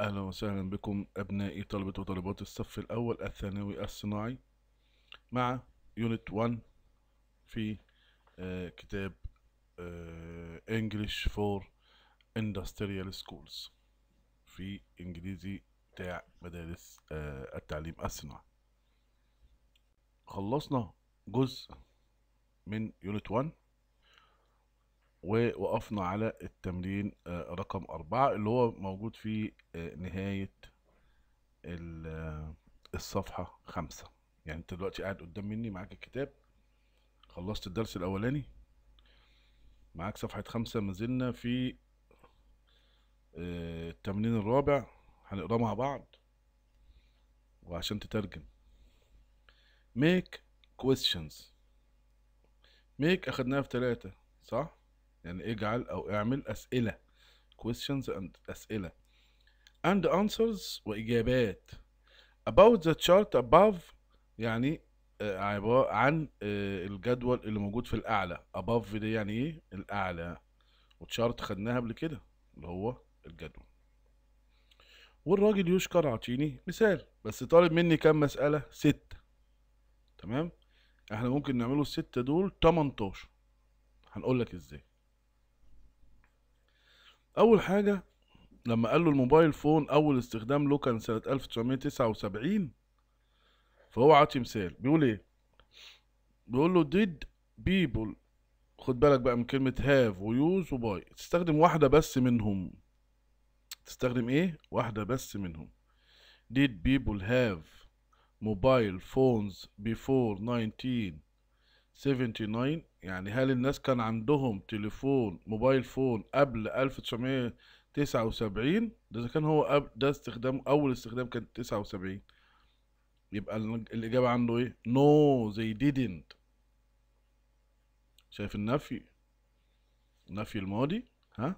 أهلا وسهلا بكم أبنائي طلبة وطالبات الصف الأول الثانوي الصناعي مع يونت 1 في آه، كتاب آه، English for Industrial Schools في إنجليزي بتاع مدارس آه، التعليم الصناعي خلصنا جزء من يونت 1 ووقفنا على التمرين آه، رقم أربعة اللي هو موجود في آه، نهاية آه، الصفحة خمسة يعني انت دلوقتي قاعد قدام مني معاك الكتاب خلصت الدرس الأولاني معاك صفحة خمسة مازلنا في التمرين الرابع هنقراه مع بعض وعشان تترجم make questions make أخدناها في تلاتة صح يعني اجعل أو اعمل أسئلة questions and أسئلة and answers وإجابات about the chart above يعني آه، عبارة عن آه، الجدول اللي موجود في الأعلى above دي يعني إيه الأعلى وتشارت خدناها قبل كده اللي هو الجدول والراجل يشكر عطيني مثال بس طالب مني كام مسألة ستة تمام احنا ممكن نعمله الستة دول تمنتاشر لك ازاي اول حاجه لما قال له الموبايل فون اول استخدام له كان سنه 1979 فهو عاطي مثال بيقول ايه بيقول له ديد بيبل خد بالك بقى من كلمه هاف ويوز وباي تستخدم واحده بس منهم تستخدم ايه واحده بس منهم did people have mobile phones before 1979 يعني هل الناس كان عندهم تليفون موبايل فون قبل 1979 ده اذا كان هو ده استخدام اول استخدام كان 79 يبقى الاجابه عنده ايه نو زي ديدنت شايف النفي نفي الماضي ها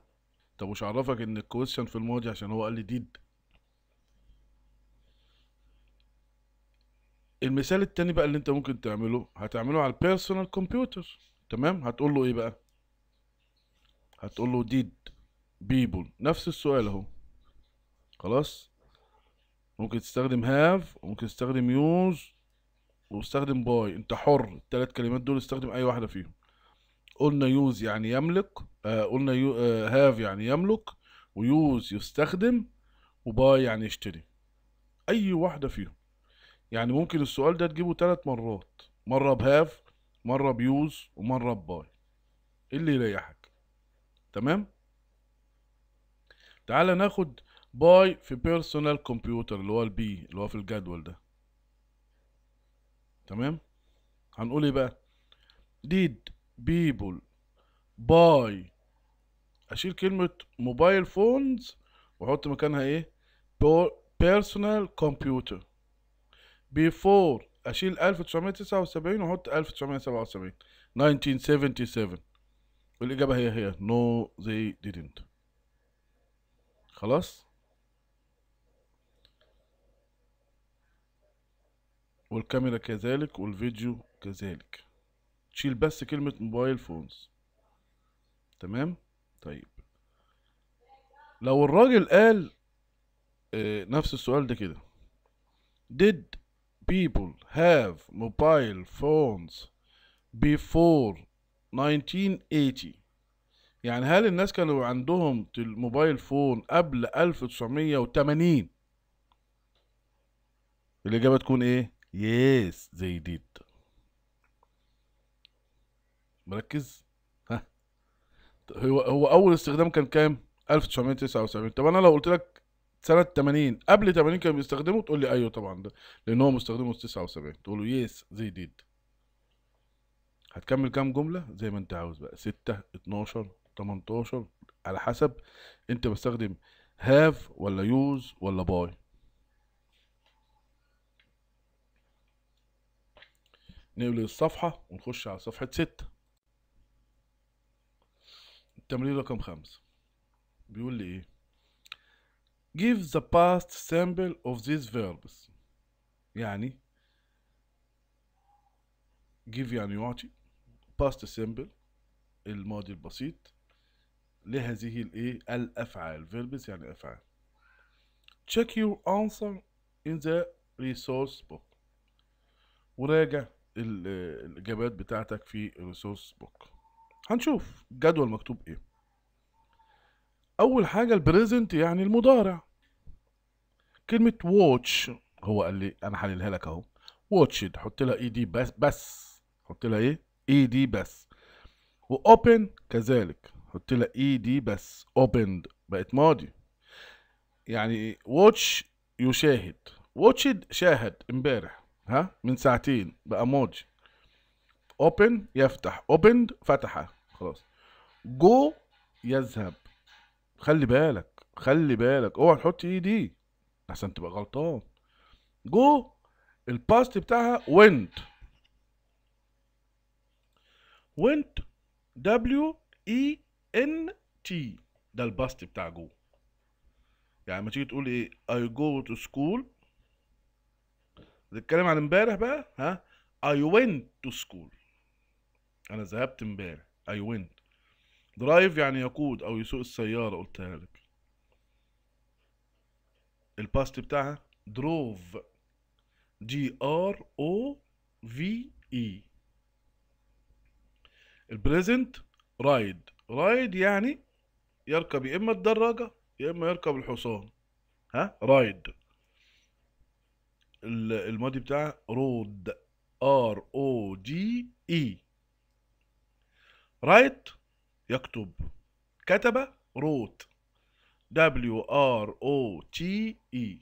طب وش عرفك ان الكويشن في الماضي عشان هو قال لي ديد المثال التاني بقى اللي انت ممكن تعمله هتعمله على البيرسونال كمبيوتر تمام هتقول له ايه بقى هتقول له ديد بيبل نفس السؤال اهو خلاص ممكن تستخدم هاف وممكن تستخدم يوز واستخدم باي انت حر الثلاث كلمات دول استخدم اي واحده فيهم قلنا يوز يعني يملك آه قلنا يو آه هاف يعني يملك ويوز يستخدم وباي يعني يشتري اي واحده فيهم يعني ممكن السؤال ده تجيبه ثلاث مرات مره بهاف مره بيوز ومره بباي إيه اللي يريحك تمام تعالى ناخد باي في بيرسونال كمبيوتر اللي هو البي اللي هو في الجدول ده تمام هنقول ايه بقى did people باي اشيل كلمة موبايل فونز واحط مكانها ايه personal computer before اشيل 1979 واحط 1977 1977 والاجابه هي هي نو ذي ديدنت خلاص والكاميرا كذلك والفيديو كذلك تشيل بس كلمة موبايل فونز تمام طيب لو الراجل قال آه، نفس السؤال ده كده did people have mobile phones before 1980 يعني هل الناس كانوا عندهم الموبايل فون قبل 1980 الإجابة تكون إيه؟ Yes they did مركز ها هو هو أول استخدام كان كام؟ 1979 طب أنا لو قلت لك سنه 80 قبل 80 كانوا بيستخدموا تقول لي ايوه طبعا ده لان هو مستخدمه في 79 تقول له يس زي ديد هتكمل كام جمله زي ما انت عاوز بقى 6 12 18 على حسب انت بستخدم هاف ولا يوز ولا باي نقلب الصفحة ونخش على صفحة 6 التمرين رقم خمسة بيقول لي ايه Give the past sample of these verbs يعني give يعني يعطي past simple الماضي البسيط لهذه الايه الافعال verbs يعني افعال check your answer in the resource book وراجع الاجابات بتاعتك في resource book هنشوف الجدول مكتوب ايه أول حاجة البريزنت يعني المضارع كلمة واتش هو قال لي أنا حللها لك أهو واتش حط لها اي e دي بس بس حط لها إيه؟ اي e دي بس وأوبن كذلك حط لها اي e دي بس أوبند بقت ماضي يعني واتش يشاهد واتشد شاهد امبارح ها من ساعتين بقى ماضي اوبن يفتح اوبند فتح خلاص جو يذهب خلي بالك خلي بالك اوعى تحط اي دي احسن تبقى غلطان جو الباست بتاعها وينت وينت دبليو اي ان تي ده الباست بتاع جو يعني ما تيجي تقول ايه اي جو تو سكول بتتكلم عن امبارح بقى ها اي وينت تو سكول انا ذهبت امبارح اي وينت درايف يعني يقود او يسوق السيارة قلتها لك الباست بتاعها دروف جي ار او في اي البريزنت رايد رايد يعني يركب يا اما الدراجة يا اما يركب الحصان ها رايد الماضي بتاعها رود ار او جي اي رايت يكتب كتب روت W R O T E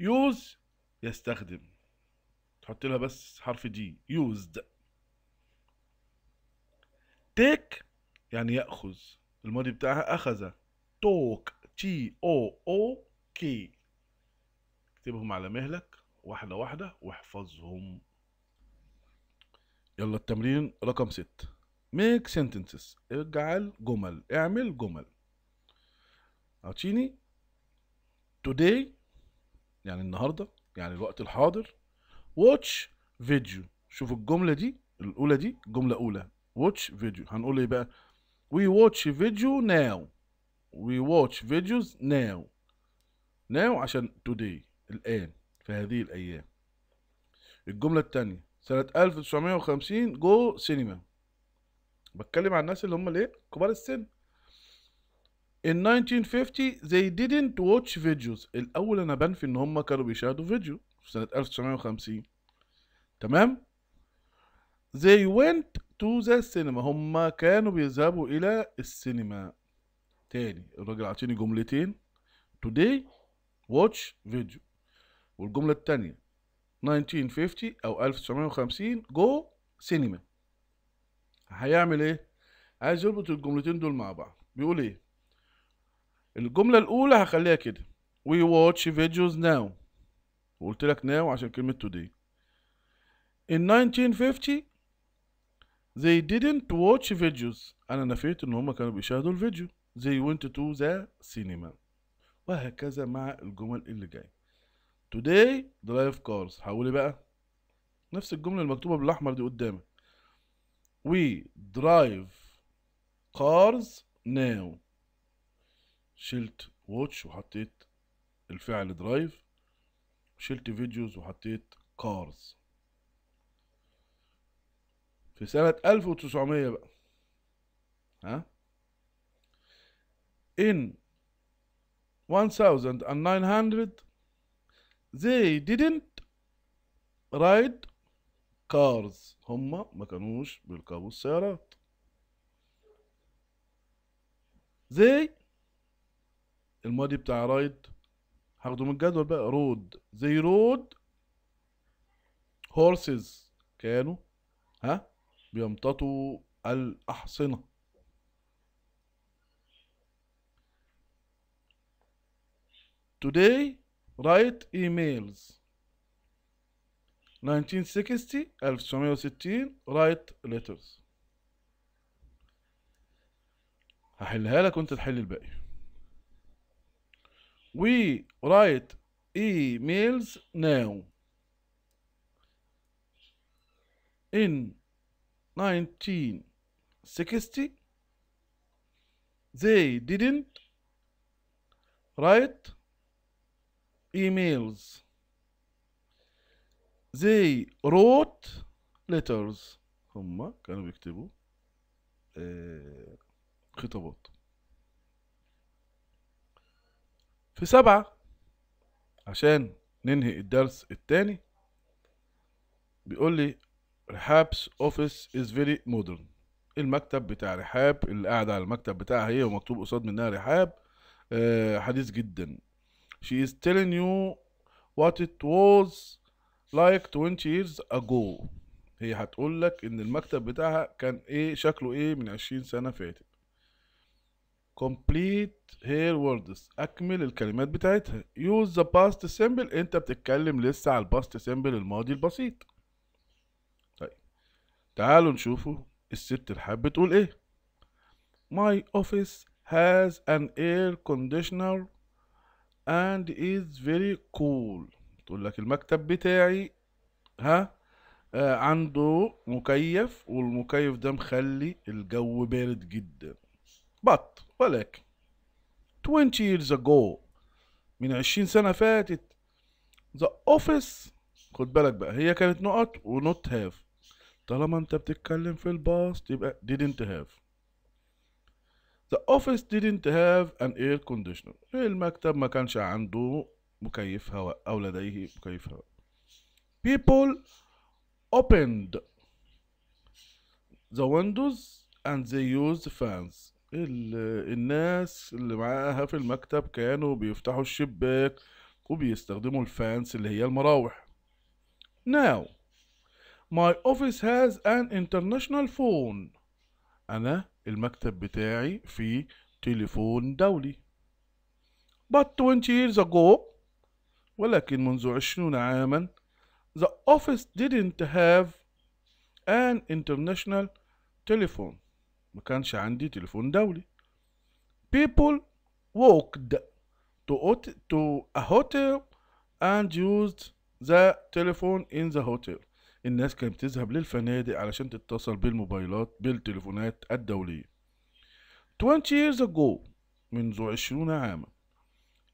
يوز يستخدم تحط لها بس حرف دي يوزد تيك يعني يأخذ الماضي بتاعها أخذ توك T O O K اكتبهم على مهلك واحدة واحدة واحفظهم يلا التمرين رقم ستة ميك sentences اجعل جمل اعمل جمل اعطيني today يعني النهارده يعني الوقت الحاضر watch فيديو شوف الجملة دي الأولى دي جملة أولى watch فيديو هنقول إيه بقى we watch video now we watch videos now now عشان today الآن في هذه الأيام الجملة التانية سنة 1950 جو سينما بتكلم عن الناس اللي هم الايه كبار السن in 1950 they didn't watch videos الاول انا بنفي ان هم كانوا بيشاهدوا فيديو في سنه 1950 تمام they went to the cinema هم كانوا بيذهبوا الى السينما تاني الراجل عطيني جملتين today watch video والجمله التانيه 1950 او 1950 go cinema هيعمل ايه عايز يربط الجملتين دول مع بعض بيقول ايه الجمله الاولى هخليها كده وي واتش فيديوز ناو وقلت لك ناو عشان كلمه توداي in 1950 they didn't watch videos انا نفيت ان هم كانوا بيشاهدوا الفيديو they went to the cinema وهكذا مع الجمل اللي جايه today drive cars حولي إيه بقى نفس الجمله المكتوبه بالاحمر دي قدامك We drive cars now شلت watch وحطيت الفعل drive شلت فيديوز وحطيت cars في سنة 1900 بقى ها in 1900 they didn't ride كارز هما ما كانوش بيركبوا السيارات زي الماضي بتاع رايد هاخده من الجدول بقى رود زي رود هورسز كانوا ها بيمتطوا الأحصنة today write emails 1960 write letters هحلها لك وانت تحل الباقي we write emails now in 1960 they didn't write emails they wrote letters هم كانوا بيكتبوا آه، خطابات في سبعة عشان ننهي الدرس الثاني بيقول لي رحاب's office is very modern المكتب بتاع رحاب اللي قاعد على المكتب بتاعها هي ومكتوب قصاد منها رحاب آه، حديث جدا she is telling you what it was like 20 years ago هي هتقول لك ان المكتب بتاعها كان ايه شكله ايه من 20 سنه فاتت complete her words اكمل الكلمات بتاعتها use the past simple انت بتتكلم لسه على الباست simple الماضي البسيط طيب تعالوا نشوفوا الست الحب بتقول ايه my office has an air conditioner and is very cool تقول لك المكتب بتاعي ها آه عنده مكيف والمكيف ده مخلي الجو بارد جدا بط ولكن 20 years ago من 20 سنة فاتت the office خد بالك بقى هي كانت نقط ونوت هاف طالما انت بتتكلم في الباص يبقى didn't have the office didn't have an air conditioner المكتب ما كانش عنده مكيف هواء أو لديه مكيف هواء people opened the windows and they used fans الناس اللي معاها في المكتب كانوا بيفتحوا الشباك وبيستخدموا الفانس اللي هي المراوح now my office has an international phone أنا المكتب بتاعي فيه تليفون دولي but 20 years ago ولكن منذ عشرون عاما the office didn't have an international telephone ما كانش عندي تليفون دولي people walked to, to a hotel and used the telephone in the hotel الناس كانت تذهب للفنادق علشان تتصل بالموبايلات بالتليفونات الدولية 20 years ago منذ عشرون عاما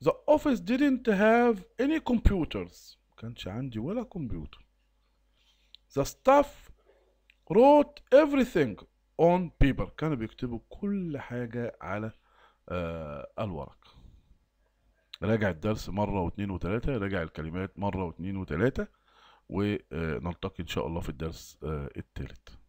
The office didn't have any computers كانش عندي ولا كمبيوتر The staff wrote everything on paper كانوا بيكتبوا كل حاجة على آه الورق راجع الدرس مرة واتنين وتلاتة راجع الكلمات مرة واتنين وتلاتة ونلتقي إن شاء الله في الدرس آه التالت